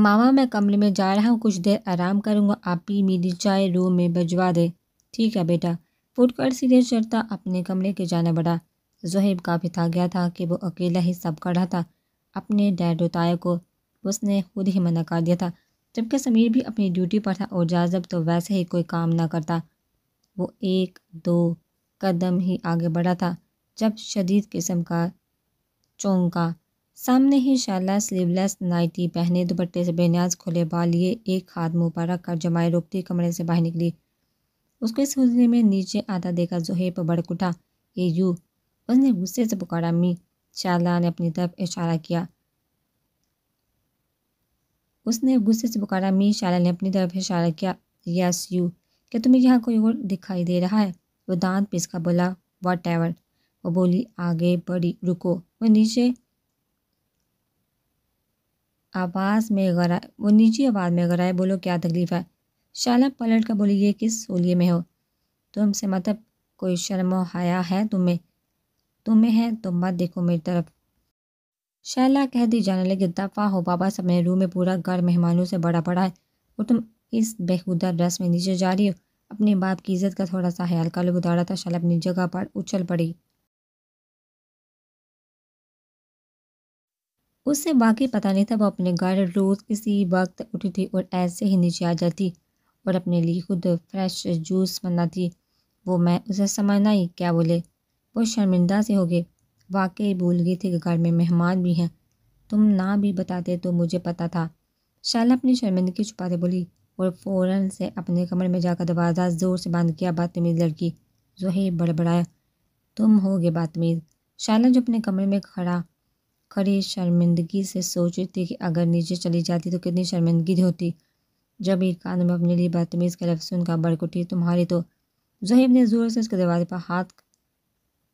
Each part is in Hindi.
मामा मैं कमरे में जा रहा हूँ कुछ देर आराम करूँगा आप ही मेरी चाय रूम में भिजवा दे ठीक है बेटा फुटकर सीधे चढ़ता अपने कमरे के जाना बड़ा जहेब काफ़ी थक गया था कि वो अकेला ही सब कर रहा था अपने डैड उताया को उसने खुद ही मना कर दिया था जबकि समीर भी अपनी ड्यूटी पर था और जाजब तो वैसे ही कोई काम ना करता वो एक दो कदम ही आगे बढ़ा था जब शदीद किस्म का चौंका सामने ही शाला स्लीवलेस नाइटी पहने दुपट्टे से बेनियाज खोले बालिए एक हाथ मुंह पर रखकर जमाए रोकती कमरे से बाहर निकली उसके इस में नीचे आता देखा जोहेब बड़क उठा ए यू उसने गुस्से से पुकारा मी शाला ने अपनी तरफ इशारा किया उसने गुस्से से पुकारा मी शाला ने अपनी तरफ इशारा किया यस यू क्या तुम्हें यहाँ कोई और दिखाई दे रहा है वो दांत पिसका बोला वट एवर वो बोली आगे बड़ी रुको वो नीचे आवाज़ में गराए वो निजी आवाज़ में गराए बोलो क्या तकलीफ़ है शाला पलट कर बोली ये किस सोलिए में हो तुमसे मतलब कोई शर्म हया है तुम्हें तुम्हें है तो मत देखो मेरी तरफ शैला कह दी जाने लगे दफ़ा हो बाबा सब मेरे रूह में पूरा घर मेहमानों से बड़ा पड़ा है और तुम इस बेहूदा ड्रेस में नीचे जा रही हो अपने बाप की इज्जत का थोड़ा सा ख्याल कर लो था शाला अपनी जगह पर उछल पड़ी उसे बाकी पता नहीं था वो अपने घर रोज़ किसी वक्त उठी थी और ऐसे ही नीचे आ जाती और अपने लिए खुद फ्रेश जूस बनाती वो मैं उसे समझ ही क्या बोले वो शर्मिंदा से हो गए वाकई भूल गई थी कि घर में मेहमान भी हैं तुम ना भी बताते तो मुझे पता था शाला अपनी शर्मिंदगी छुपाते बोली और फ़ौरन से अपने कमरे में जाकर दरवाज़ा ज़ोर से बंद किया बदतमीज़ लड़की जोहे बड़बड़ाया तुम हो गए बदतमीज़ शाला जो अपने कमरे में खड़ा खड़ी शर्मिंदगी से सोच रही थी कि अगर नीचे चली जाती तो कितनी शर्मिंदगी होती जब इरकान में अपने लिए बदतमीज़ का लफ्ज़ उनका उठी तुम्हारी तो जहीब ने ज़ोर से उसके दरवाजे पर हाथ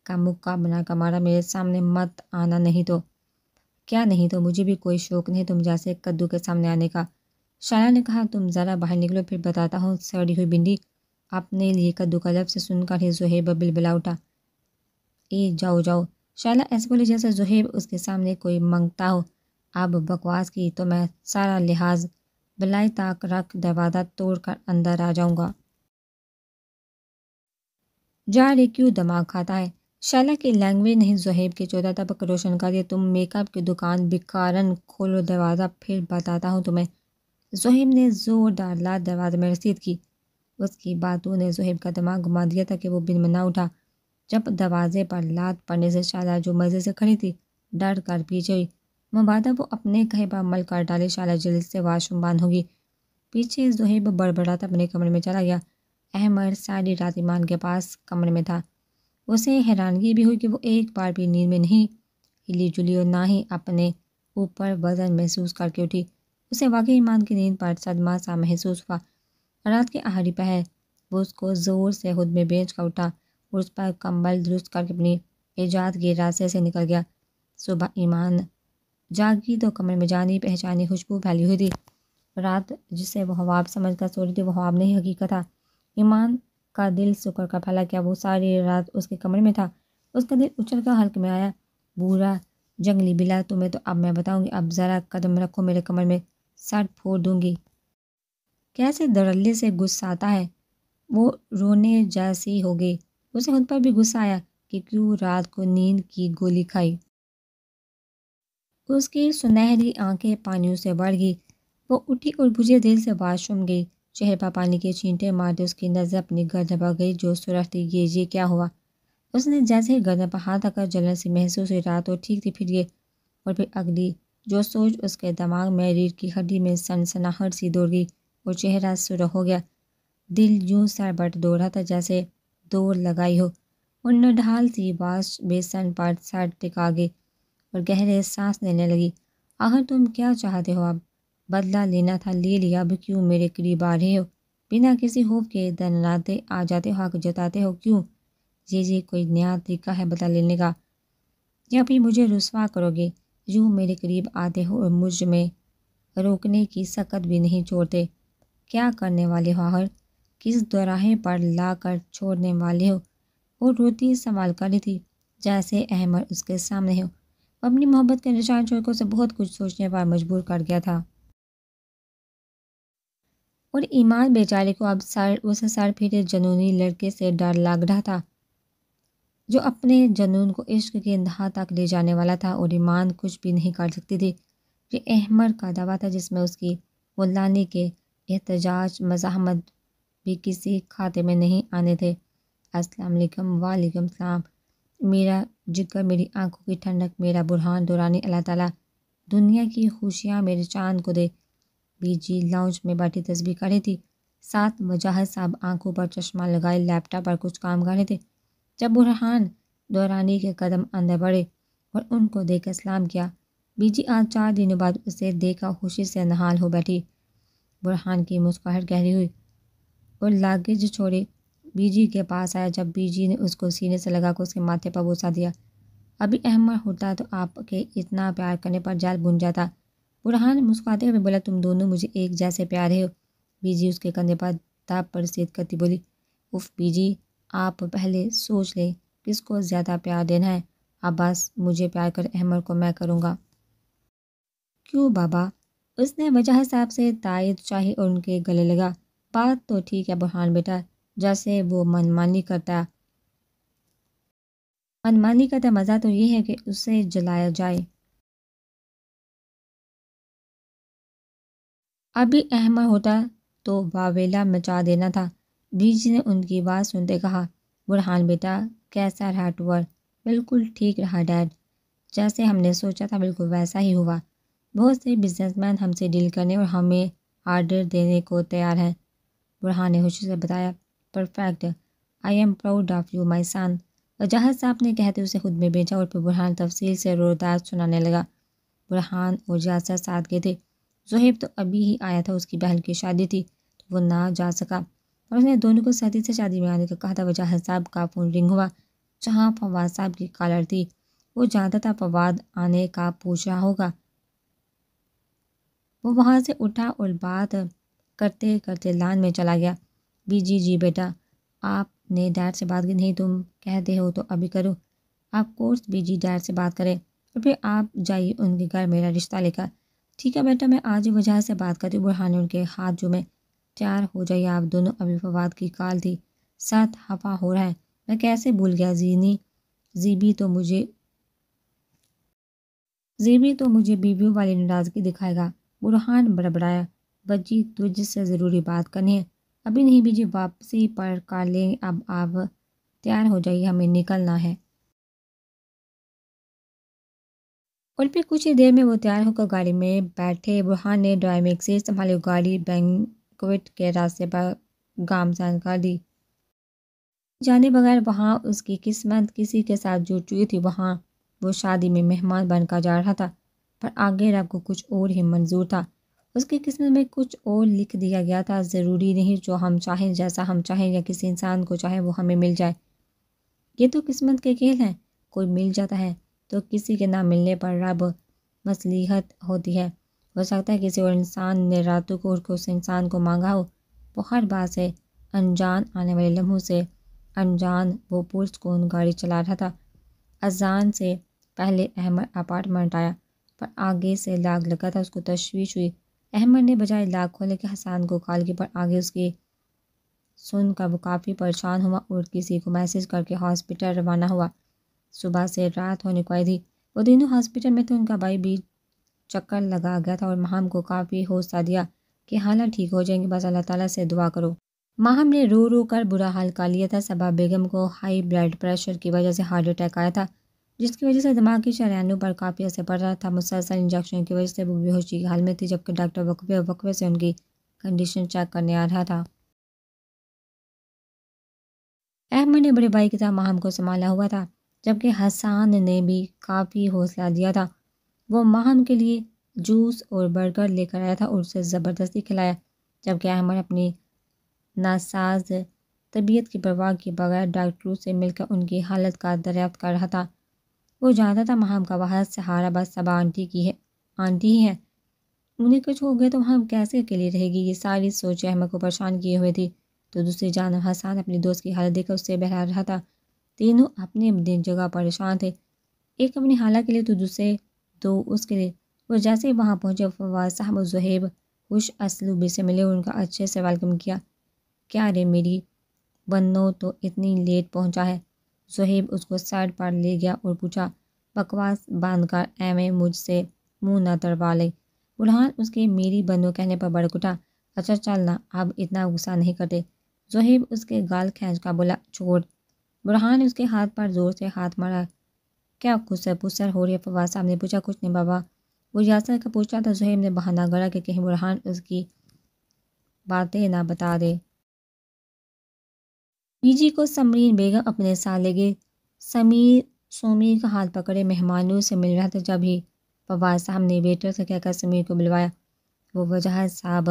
का मुक्का बनाकर मारा मेरे सामने मत आना नहीं तो क्या नहीं तो मुझे भी कोई शौक नहीं तुम जैसे कद्दू के सामने आने का शाला ने कहा तुम ज़रा बाहर निकलो फिर बताता हूँ सड़ी हुई बिंदी अपने लिए कद्दू का लफ्ज़ सुनकर ही जहेब बिलबिला उठा ए जाओ जाओ शाला एसगोली जैसा जहेब उसके सामने कोई मंगता हो अब बकवास की तो मैं सारा लिहाज बलाई ताक रख दरवाज़ा तोड़ कर अंदर आ जाऊँगा जा रे क्यों दिमाग खाता है शाला की लैंग्वेज नहीं जहेब के चौदह तबक रोशन कर दिया तुम मेकअप की दुकान बिकारन खोलो दरवाज़ा फिर बताता हूँ तुम्हें जहेब ने ज़ोरदार ला दरवाज़े में रसीद की उसकी बातों ने जहेब का दिमाग घुमा दिया था कि वो बिन मना उठा जब दरवाजे पर लात पड़ने से शाला जो मज़े से खड़ी थी डर कर पीछे हुई मुबादा वो अपने कहे पर अमल कर डाले शाला जल्द से वाशरूम बंद होगी पीछे जहेब बड़बड़ाता अपने कमरे में चला गया अहमद सारी रात ईमान के पास कमरे में था उसे हैरानगी भी हुई कि वो एक बार भी नींद में नहीं हिली जुली और ना ही अपने ऊपर वजन महसूस करके उठी उसे वाकई ईमान की नींद पर सदमा सा महसूस हुआ रात के आहरी पहर वो उसको ज़ोर से खुद में बेच कर उठा और उस पर कंबल दुरुस्त करके अपनी ईजाद के रास्ते से निकल गया सुबह ईमान जागी तो कमरे में जानी पहचानी खुशबू फैली हुई थी रात जिसे वह हवाब समझ कर सो रही थी वह हवाब नहीं हकीकत था ईमान का दिल सुकर कर फैला क्या वो सारी रात उसके कमरे में था उसका दिल उछल कर हल्क में आया बूढ़ा जंगली बिला तुम्हें तो अब मैं बताऊंगी अब ज़रा कदम रखो मेरे कमर में सट फोड़ दूंगी कैसे दरल्ले से गुस्सा आता है वो रोने जैसी हो गई उसे खुद पर भी गुस्सा आया कि क्यों रात को नींद की गोली खाई उसकी सुनहरी आंखें पानियों से बढ़ गई वो उठी और बुझे दिल से वाशरूम गई चेहरे पर पानी के छींटे मारते उसकी नज़र अपनी गर्द पर गई जो सुरख थी ये ये क्या हुआ उसने जैसे ही गर्दन पर हाथ आकर जलन से महसूस हुई रात और ठीक थी फिर गई और फिर अगली जो सोच उसके दिमाग में रीढ़ की हड्डी में सनसनाहट सी दौड़ गई और चेहरा सुरह हो गया दिल यूं सर बट दौड़ा था जैसे दौड़ लगाई हो उन्होंने ढाल सी बास बेसन पाट साट टिकागे और गहरे सांस लेने लगी आखिर तुम क्या चाहते हो अब बदला लेना था ले लिया अब क्यों मेरे करीब आ रहे हो बिना किसी होप के दनलाते आ जाते हो हक जताते हो क्यों ये जी कोई नया तरीका है बदला लेने का या फिर मुझे रसवा करोगे यूँ मेरे करीब आते हो और मुझ में रोकने की सकत भी नहीं छोड़ते क्या करने वाले हो आखिर किस दौराहे पर ला कर छोड़ने वाले हो वो रोती संभाल कर रही थी जैसे अहमद उसके सामने हो अपनी मोहब्बत के निशान छोड़कर उसे बहुत कुछ सोचने पर मजबूर कर गया था और ईमान बेचारे को अब सर उस सर फिर जनूनी लड़के से डर लग रहा था जो अपने जनून को इश्क के इंतहा तक ले जाने वाला था और ईमान कुछ भी नहीं कर सकती थी ये अहमर का दावा था जिसमें उसकी लाने के एहतजाज मजामत भी किसी खाते में नहीं आने थे असलम वालेकुम सलाम मेरा जिक्र मेरी आंखों की ठंडक मेरा बुरहान दौरानी अल्लाह ताला दुनिया की खुशियाँ मेरे चांद को दे बीजी लाउंज में बैठी तस्वीर खड़ी थी साथ मुजाहिद साहब आंखों पर चश्मा लगाए लैपटॉप पर कुछ काम कर रहे थे जब बुरहान दौरानी के कदम अंदर बढ़े और उनको देख सलाम किया बीजी आज चार दिनों बाद उसे देखा खुशी से नहाल हो बैठी बुरहान की मुस्कुराहट गहरी हुई और लागे जो छोड़े बीजी के पास आया जब बीजी ने उसको सीने से लगा कर उसके माथे पर बोसा दिया अभी अहमद होता तो आपके इतना प्यार करने पर जाल बुन जाता बुरहान मुस्कुराते हुए बोला तुम दोनों मुझे एक जैसे प्यारे हो बीजी उसके कंधे पर दाप पर सीध करती बोली उफ बीजी आप पहले सोच लें किसको ज़्यादा प्यार देना है अब्बास मुझे प्यार कर अहमद को मैं करूँगा क्यों बाबा उसने वजह साहब से तायद चाहे और उनके गले लगा बात तो ठीक है बुरहान बेटा जैसे वो मनमानी करता मनमानी करता मज़ा तो ये है कि उसे जलाया जाए अभी अहमद होता तो वावेला मचा देना था बीज ने उनकी बात सुनते कहा बुरहान बेटा कैसा रहा टूअर बिल्कुल ठीक रहा डैड जैसे हमने सोचा था बिल्कुल वैसा ही हुआ बहुत से बिजनेसमैन हमसे डील करने और हमें आर्डर देने को तैयार हैं बुरहान ने खुशी से बताया perfect I am proud of you my son Wajahat साहब ने कहते उसे खुद में भेजा और फिर बुरहान तफसील से रोदास सुनाने लगा बुरहान और जासर साथ गए थे जहेब तो अभी ही आया था उसकी बहन की शादी थी तो वो ना जा सका और उसने दोनों को सदी से शादी में आने का कहा था वजाहत साहब का फ़ोन रिंग हुआ जहाँ फवाद साहब की कॉलर थी वो जानता था फवाद आने का पूछ रहा होगा वो वहाँ से उठा और बात करते करते लान में चला गया बीजी जी बेटा आपने डैड से बात की नहीं तुम कहते हो तो अभी करो आप कोर्स बीजी डैड से बात करें और फिर आप जाइए उनके घर मेरा रिश्ता लेकर ठीक है बेटा मैं आज वजह से बात करती हूँ बुरहान उनके हाथ जुमे तैयार हो जाइए आप दोनों अभी फवाद की काल थी साथ हफा हो रहा है मैं कैसे भूल गया जीनी जीबी तो मुझे जीबी तो मुझे बीबियों वाली नाराजगी दिखाएगा बुरहान बड़बड़ाया बच्ची तुझसे ज़रूरी बात करनी है अभी नहीं बीजी वापसी पर काले अब आप तैयार हो जाइए हमें निकलना है और फिर कुछ ही देर में वो तैयार होकर गाड़ी में बैठे बुरहान ने ड्राइविंग से संभाली गाड़ी बैंक के रास्ते पर गामजान कर दी जाने बगैर वहाँ उसकी किस्मत किसी के साथ जुड़ चुकी थी वहाँ वो शादी में मेहमान बनकर जा रहा था पर आगे रब को कुछ और ही मंजूर था उसकी किस्मत में कुछ और लिख दिया गया था ज़रूरी नहीं जो हम चाहें जैसा हम चाहें या किसी इंसान को चाहें वो हमें मिल जाए ये तो किस्मत के खेल हैं कोई मिल जाता है तो किसी के ना मिलने पर रब मसलीहत होती है हो सकता है किसी और इंसान ने रातों को उठकर उस इंसान को मांगा हो वो हर बात से अनजान आने वाले लम्हों से अनजान वो पुरस्कून गाड़ी चला रहा था अजान से पहले अहमद अपार्टमेंट आया पर आगे से लाग लगा था उसको तशवीश हुई अहमद ने बजाय खोले के हसान को कॉल की पर आगे उसके सुन का वो काफ़ी परेशान हुआ और किसी को मैसेज करके हॉस्पिटल रवाना हुआ सुबह से रात होने को आई थी वो दिनों हॉस्पिटल में तो उनका भाई भी चक्कर लगा गया था और माहम को काफ़ी हौसला दिया कि हालत ठीक हो जाएंगे बस अल्लाह ताला से दुआ करो माहम ने रो रो कर बुरा हाल का लिया था सबा बेगम को हाई ब्लड प्रेशर की वजह से हार्ट अटैक आया था जिसकी वजह से दिमाग की शरानों पर काफ़ी असर पड़ रहा था मुसलसल इंजेक्शन की वजह से वो बेहोशी की हाल में थी जबकि डॉक्टर वक्फे वक्फे से उनकी कंडीशन चेक करने आ रहा था अहमद ने बड़े भाई की तरह माहम को संभाला हुआ था जबकि हसान ने भी काफ़ी हौसला दिया था वो माहम के लिए जूस और बर्गर लेकर आया था और उसे ज़बरदस्ती खिलाया जबकि अहमद अपनी नासाज तबीयत की परवाह के बगैर डॉक्टरों से मिलकर उनकी हालत का दरियाफ्त कर रहा था वो जानता था वहाँ का वहाद बस सब आंटी की है आंटी ही है उन्हें कुछ हो गया तो वहाँ कैसे अकेली रहेगी ये सारी सोच अहमद को परेशान किए हुए थी तो दूसरी जानब हसान अपने दोस्त की हालत देखकर उससे बहरा रहा था तीनों अपने दिन जगह परेशान थे एक अपनी हालत के लिए तो दूसरे दो उसके लिए वो जैसे ही वहाँ पहुँचे फवाद साहब जहेब खुश असलूबी से मिले उनका अच्छे से वेलकम किया क्या रे मेरी बनो तो इतनी लेट पहुँचा है सुहेब उसको साइड पर ले गया और पूछा बकवास बांधकर एम मुझसे मुंह न तड़वा ले बुरहान उसके मेरी बनो कहने पर बड़कुटा अच्छा चलना अब इतना गुस्सा नहीं करते जोहेब उसके गाल खींच का बोला छोड़ बुरहान उसके हाथ पर ज़ोर से हाथ मारा क्या गुस्सा पुसर हो रही फवाद साहब ने पूछा कुछ नहीं बाबा वो यासर का पूछा था जोहेब ने बहाना गड़ा कि कहीं बुरहान उसकी बातें ना बता दे बीजी को समरीन बेगम अपने साथ ले गए समीर सोमीर का हाथ पकड़े मेहमानों से मिल रहा था जब ही फवाद साहब ने वेटर से कहकर समीर को बुलवाया वो वजह साहब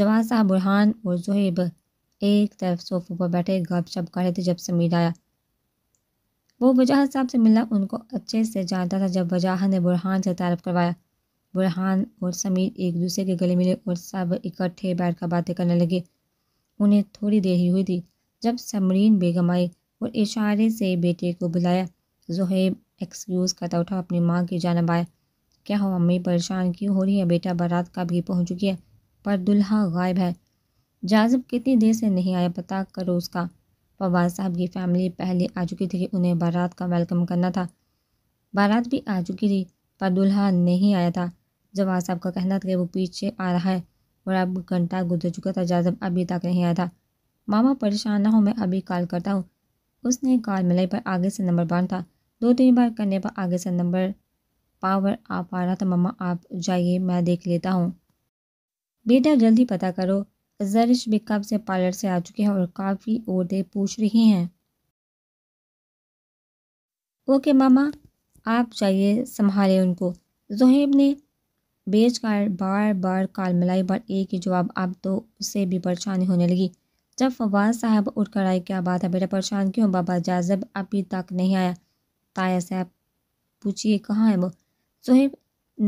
जवाब साहब बुरहान और जहेब एक तरफ सोफे पर बैठे गप शप कर रहे थे जब समीर आया वो वजह साहब से मिला उनको अच्छे से जानता था जब वजह ने बुरहान से तारफ़ करवाया बुरहान और समीर एक दूसरे के गले मिले और सब इकट्ठे बैठ कर बातें करने लगे उन्हें थोड़ी देर ही हुई थी जब समरीन बेगम आई और इशारे से बेटे को बुलाया जहेब एक्सक्यूज़ करता उठा अपनी माँ की जानब आया क्या हो अम्मी परेशान क्यों हो रही है बेटा बारात का भी पहुँच चुकी है पर दुल्हा गायब है जाजब कितनी देर से नहीं आया पता करो उसका फवाद साहब की फैमिली पहले आ चुकी थी कि उन्हें बारात का वेलकम करना था बारात भी आ चुकी थी पर दुल्हा नहीं आया था जवाब साहब का कहना था कि वो पीछे आ रहा है और अब घंटा गुजर चुका था जाजब अभी तक नहीं आया था मामा परेशान ना हो मैं अभी कॉल करता हूँ उसने कॉल मिलाई पर आगे से नंबर बांध था दो तीन बार करने पर आगे से नंबर पावर आ पा रहा था मम्मा आप जाइए मैं देख लेता हूँ बेटा जल्दी पता करो जरिश भी कब से पार्लर से आ चुके हैं और काफ़ी औरतें पूछ रही हैं ओके मामा आप जाइए संभाले उनको जहेब ने बेच कर बार बार काल मिलाई पर एक ही जवाब अब तो उसे भी परेशानी होने लगी जब फवाद साहब उठकर आए क्या बात है बेटा परेशान क्यों बाबा जाजब अभी तक नहीं आया ताया साहब पूछिए कहाँ है वो सोहेब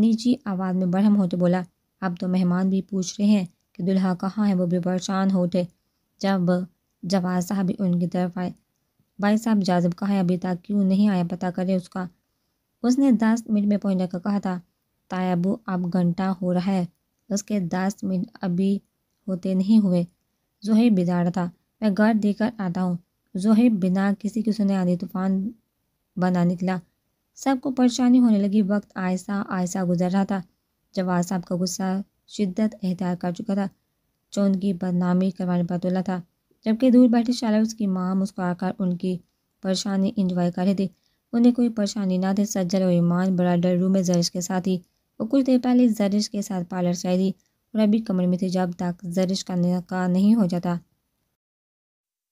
निजी आवाज़ में बरहम होते बोला अब तो मेहमान भी पूछ रहे हैं कि दुल्हा कहाँ है वो भी परेशान होते जब जवाज साहब उनकी तरफ आए भाई साहब जाजब कहाँ है अभी तक क्यों नहीं आया पता करे उसका उसने दस मिनट में पहुँचने का कहा था ताया अब घंटा हो रहा है उसके दस मिनट अभी होते नहीं हुए जोहेब बेदार था मैं घर देकर आता हूँ जोहेब बिना किसी की सुने आधे तूफान बना निकला सबको परेशानी होने लगी वक्त आहिस्ता आहिस्ता गुजर रहा था जवाब साहब का गुस्सा शिद्दत एहतियात कर चुका था जो उनकी बदनामी करवाने पर तुला था जबकि दूर बैठी शाला उसकी माँ मुस्कुराकर उनकी परेशानी इंजॉय कर रही थी उन्हें कोई परेशानी ना थी सज्जल और ईमान बड़ा डर रूम में जरिश के साथ ही वो कुछ देर पहले जरिश के साथ पार्लर से आई थी थोड़ा भी कमरे में थे जब तक जरिश करने का नहीं हो जाता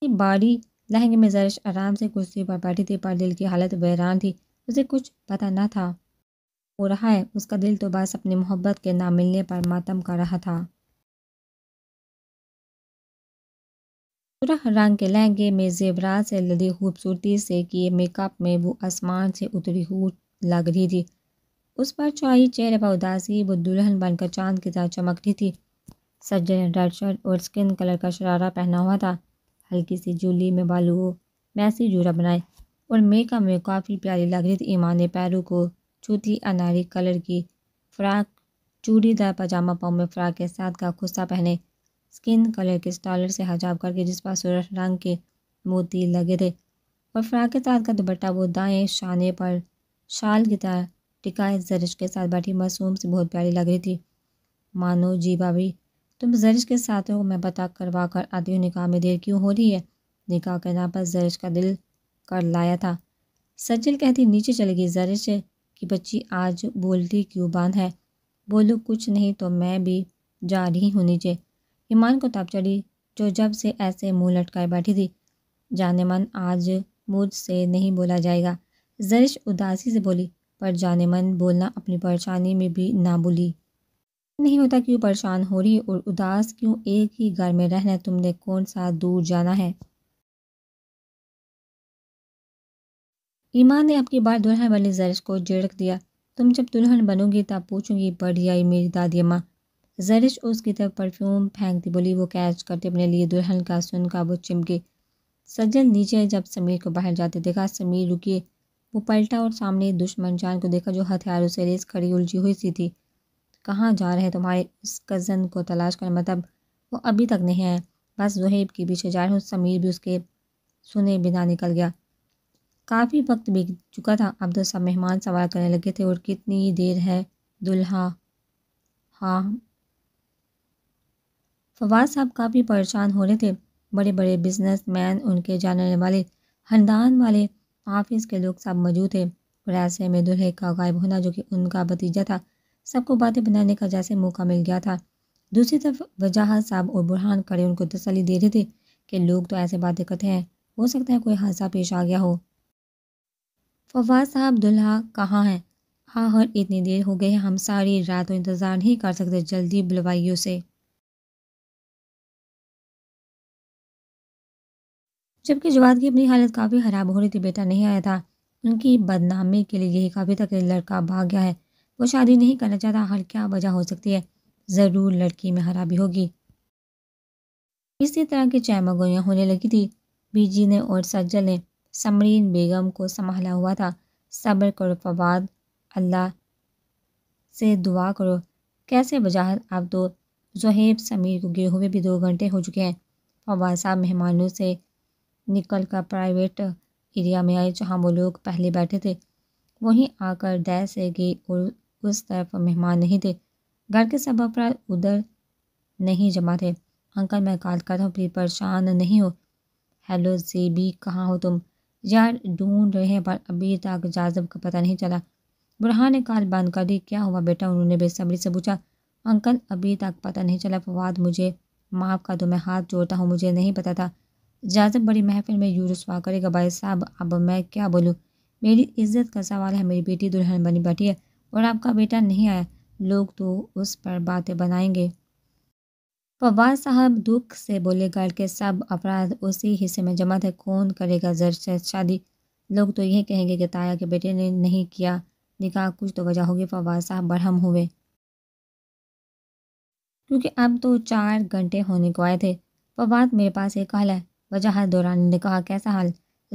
ये बारी लहंगे में जरिश आराम से कुर्सी पर बैठी थी पर दिल की हालत बैरान थी उसे कुछ पता ना था हो रहा है उसका दिल तो बस अपनी मोहब्बत के ना मिलने पर मातम कर रहा था सुरख रंग के लहंगे में जेबरात से लदी खूबसूरती से किए मेकअप में वो आसमान से उतरी हुई लग रही थी उस पर चौहरी चेहरे पर उदासी वो दुल्हन बनकर चांद की तरह चमक रही थी सज्जन ने रेड शर्ट और स्किन कलर का शरारा पहना हुआ था हल्की सी जूली में बालू मैसी जूरा बनाए और मेकअप में काफ़ी प्यारी लग रही थी ईमान ने पैरों को छूती अनारी कलर की फ्राक चूड़ीदार पजामा पाओ में फ्राक के साथ का खुस्सा पहने स्किन कलर के स्टॉलर से हजाब करके जिस पर सूरज रंग के मोती लगे थे और फ्राक के साथ का दुपट्टा वो दाएँ शाने पर शाल की तरह टिका इस जरिश के साथ बैठी मासूम से बहुत प्यारी लग रही थी मानो जी भाभी तुम जरिश के साथ हो मैं बता करवा कर आती हूँ निकाह में देर क्यों हो रही है निकाह के नाम पर जरिश का दिल कर लाया था सचिल कहती नीचे चली गई जरिश की बच्ची आज बोलती क्यों बांध है बोलो कुछ नहीं तो मैं भी जा रही हूँ नीचे ईमान को तब चढ़ी जो जब से ऐसे मुँह लटकाए बैठी थी जाने मन आज मुझसे नहीं बोला जाएगा जरिश उदासी से बोली पर जाने मन बोलना अपनी परेशानी में भी ना भूली नहीं होता क्यों परेशान हो रही और उदास क्यों एक ही घर में रहना तुमने कौन सा दूर जाना है ईमान ने अपनी बार दुल्हन वाली जरिश को झिड़क दिया तुम जब दुल्हन बनोगी तब पूछूंगी बढ़िया ही मेरी दादी अम्मा जरिश उसकी तरफ परफ्यूम फेंकती बोली वो कैच करते अपने लिए दुल्हन का सुन का वो चिमके सज्जन नीचे जब समीर को बाहर जाते देखा समीर रुकी वो पलटा और सामने दुश्मन जान को देखा जो हथियारों से रेस खड़ी उलझी हुई सी थी कहाँ जा रहे तुम्हारे उस कज़न को तलाश कर मतलब वो अभी तक नहीं आए बस जोहेब के पीछे जा रहे समीर भी उसके सुने बिना निकल गया काफ़ी वक्त बीत चुका था अब तो सब मेहमान सवार करने लगे थे और कितनी देर है दुल्हा हाँ फवाद साहब काफ़ी परेशान हो रहे थे बड़े बड़े बिजनेसमैन उनके जानने वाले खानदान वाले ऑफिस के लोग सब मौजूद थे और ऐसे में दुल्हे का गायब होना जो कि उनका भतीजा था सबको बातें बनाने का जैसे मौका मिल गया था दूसरी तरफ वजाहत साहब और बुरहान खड़े उनको तसली दे रहे थे कि लोग तो ऐसे बातें करते हैं हो सकता है कोई हादसा पेश आ गया हो फवाद साहब दुल्हा कहाँ हैं हाँ हर इतनी देर हो गई हम सारी रात इंतज़ार नहीं कर सकते जल्दी बुलवाइयों से जबकि जवाद की अपनी हालत काफ़ी ख़राब हो रही थी बेटा नहीं आया था उनकी बदनामी के लिए यही काफ़ी तक लड़का भाग गया है वो शादी नहीं करना चाहता हर क्या वजह हो सकती है ज़रूर लड़की में खराबी होगी इसी तरह की चैमगोइयाँ होने लगी थी बीजी ने और सज्जल ने समरीन बेगम को संभाला हुआ था सब्र करो फवाद अल्लाह से दुआ करो कैसे वजाहत आप तो जहेब समीर को गिरे हुए भी दो घंटे हो चुके हैं फवाद साहब मेहमानों से निकल का प्राइवेट एरिया में आए जहाँ वो लोग पहले बैठे थे वहीं आकर दैर से गई और उस तरफ मेहमान नहीं थे घर के सब अपराध उधर नहीं जमा थे अंकल मैं कॉल कर रहा हूँ फिर परेशान नहीं हो हेलो जेबी कहाँ हो तुम यार ढूंढ रहे हैं पर अभी तक जाजब का पता नहीं चला बुरहान ने कॉल बंद कर दी क्या हुआ बेटा उन्होंने बेसब्री से पूछा अंकल अभी तक पता नहीं चला फवाद मुझे माफ़ कर दो मैं हाथ जोड़ता हूँ मुझे नहीं पता था इजाजत बड़ी महफिल में यू रसवा करेगा भाई साहब अब मैं क्या बोलूँ मेरी इज्जत का सवाल है मेरी बेटी दुल्हन बनी बैठी है और आपका बेटा नहीं आया लोग तो उस पर बातें बनाएंगे फवाद साहब दुख से बोले घर के सब अपराध उसी हिस्से में जमा थे कौन करेगा जर शादी लोग तो यह कहेंगे कि ताया के बेटे ने नहीं किया निकाह कुछ तो वजह होगी फवाद साहब बरहम हुए क्योंकि अब तो चार घंटे होने को आए थे फवाद मेरे पास एक कहला है वजाहत दौरान कहा कैसा हाल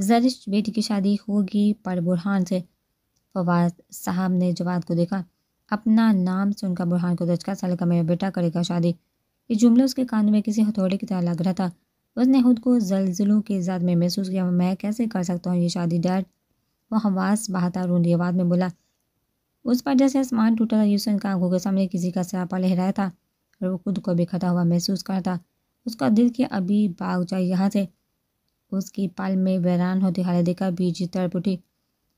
जरिश बेटी की शादी होगी पर बुरहान से फवाद साहब ने जवाद को देखा अपना नाम से उनका बुरहान को दचका साल का मेरा बेटा करेगा शादी ये जुमला उसके कान में किसी हथौड़े की तरह लग रहा था उसने खुद को जलजिलों की जद में महसूस किया मैं कैसे कर सकता हूँ ये शादी डैड वह हवास बहाता रूंधी आवाज़ में बोला उस पर जैसे आसमान टूटा था यूसन का आंखों के सामने किसी का सरापा लहराया था और वो खुद को भी खटा हुआ महसूस करता उसका दिल के अभी भाग जाए यहाँ से उसकी पाल में वैरान होते हाल देखा बीजी तड़प उठी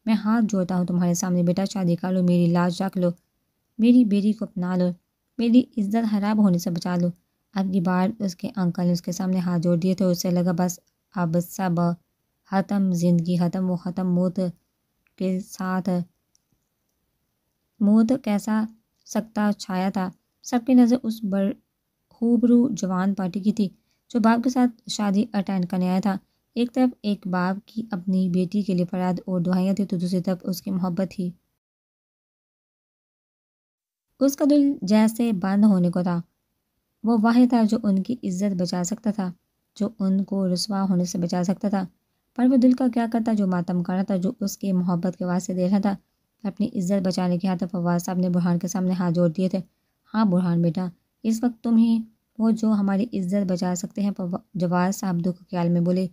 मैं हाथ जोड़ता हूँ तुम्हारे सामने बेटा शादी कर लो मेरी लाज रख लो मेरी बेटी को अपना लो मेरी इज्जत खराब होने से बचा लो अब की बार उसके अंकल ने उसके सामने हाथ जोड़ दिए थे तो उससे लगा बस अब सब हतम ज़िंदगी हतम वो हतम मौत के साथ मौत कैसा सकता छाया था सबकी नज़र उस बड़ खूबरू जवान पार्टी की थी जो बाप के साथ शादी अटेंड करने आया था एक तरफ एक बाप की अपनी बेटी के लिए फराद और दुहाइयाँ थी तो दूसरी तरफ उसकी मोहब्बत थी उसका दिल जैसे बंद होने को था वो वाह था जो उनकी इज्जत बचा सकता था जो उनको रसवा होने से बचा सकता था पर वो दिल का क्या करता जो मातम कर रहा था जो उसके मोहब्बत के वास्ते दे रहा था अपनी इज्जत बचाने के हाथ फवाद साहब ने बुरहान के सामने हाथ जोड़ दिए थे हाँ बुरहान बेटा इस वक्त तुम ही वो जो हमारी इज्जत बचा सकते हैं जवाहर साहब दुख ख्याल में बोले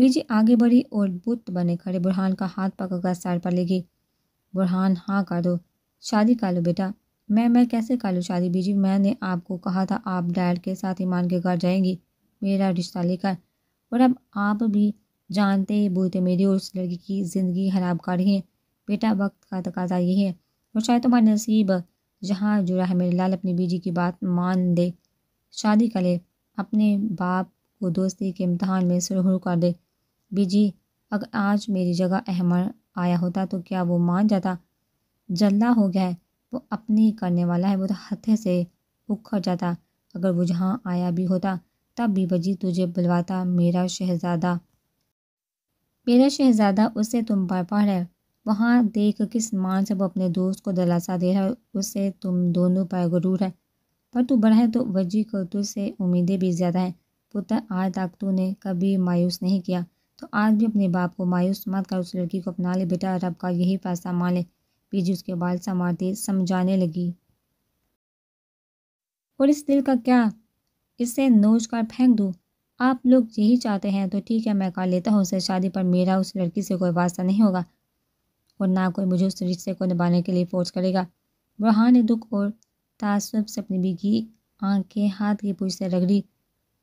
बीजी आगे बढ़ी और बुत बने खड़े बुरहान का हाथ पकड़कर सार पर ले गई बुरहान हाँ कर दो शादी कर लो बेटा मैं मैं कैसे कर लूँ शादी बीजी मैंने आपको कहा था आप डैड के साथ ईमान के घर जाएंगी मेरा रिश्ता लेकर और अब आप भी जानते ही बूते मेरी और उस लड़की की ज़िंदगी खराब कर रही है बेटा वक्त का तकाजा यही है और शायद तुम्हारा नसीब जहाँ जुड़ा है मेरे लाल अपनी बीजी की बात मान दे शादी कर ले अपने बाप को दोस्ती के इम्तहान में सुरहर कर दे बीजी अगर आज मेरी जगह अहमद आया होता तो क्या वो मान जाता जल्दा हो गया है वो अपनी करने वाला है वो तो हथे से उखड़ जाता अगर वो जहाँ आया भी होता तब भी बजी तुझे बुलवाता मेरा शहजादा मेरा शहजादा उससे तुम पर पढ़ है वहाँ देख किस मान से वो अपने दोस्त को दिलासा दे रहा है उससे तुम दोनों पर गुरूर है पर तू बड़ा है तो वजी को तुझसे उम्मीदें भी ज़्यादा हैं पुत्र आज तक तूने कभी मायूस नहीं किया तो आज भी अपने बाप को मायूस मत कर उस लड़की को अपना ले बेटा रब का यही फैसला मान ले पीजी उसके बाल संवारते समझाने लगी और इस दिल का क्या इससे नोच कर फेंक दूँ आप लोग यही चाहते हैं तो ठीक है मैं कर लेता हूँ उसे शादी पर मेरा उस लड़की से कोई वास्ता नहीं होगा और ना कोई मुझे उस रिश्ते को निभाने के लिए फोर्स करेगा बुरहान ने दुख और तासब से अपनी भीगी आंखें हाथ की पूछ से रगड़ी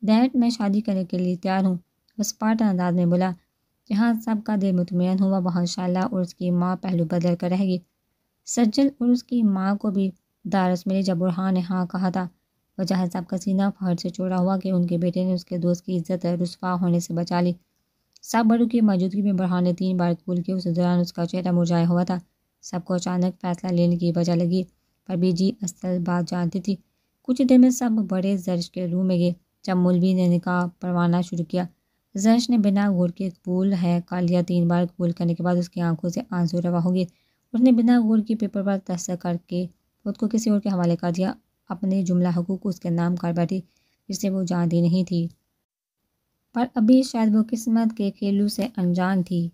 डैड मैं शादी करने के लिए तैयार हूँ बस स्पार्टन अंदाज में बोला जहाँ सब का दिल मुतमैन हुआ वहाँ शाला और उसकी माँ पहलू बदल कर रहेगी सज्जल और उसकी माँ को भी दारस मिली जब बुरहान ने हाँ कहा था वह जहाँ साहब का सीना फहर से चोड़ा हुआ कि उनके बेटे ने उसके दोस्त की इज्जत रसवा होने से बचा ली सब बड़ों की मौजूदगी में बुरहान ने तीन बार कबूल किया उस दौरान उसका चेहरा मुरझाया हुआ था सबको अचानक फैसला लेने की वजह लगी पर बीजी असल बात जानती थी कुछ देर में सब बड़े जर्श के रूम में गए जब मौलवी ने निकाह पढ़वाना शुरू किया जर्ज ने बिना गौर के कबूल है का लिया तीन बार कबूल करने के बाद उसकी आंखों से आंसू रवा हो गए उसने बिना गौर के पेपर पर तस्तर करके खुद को किसी और के हवाले कर दिया अपने जुमला हकूक उसके नाम कर बैठी जिसे वो जानती नहीं थी पर अभी शायद वो किस्मत के खेलों से अनजान थी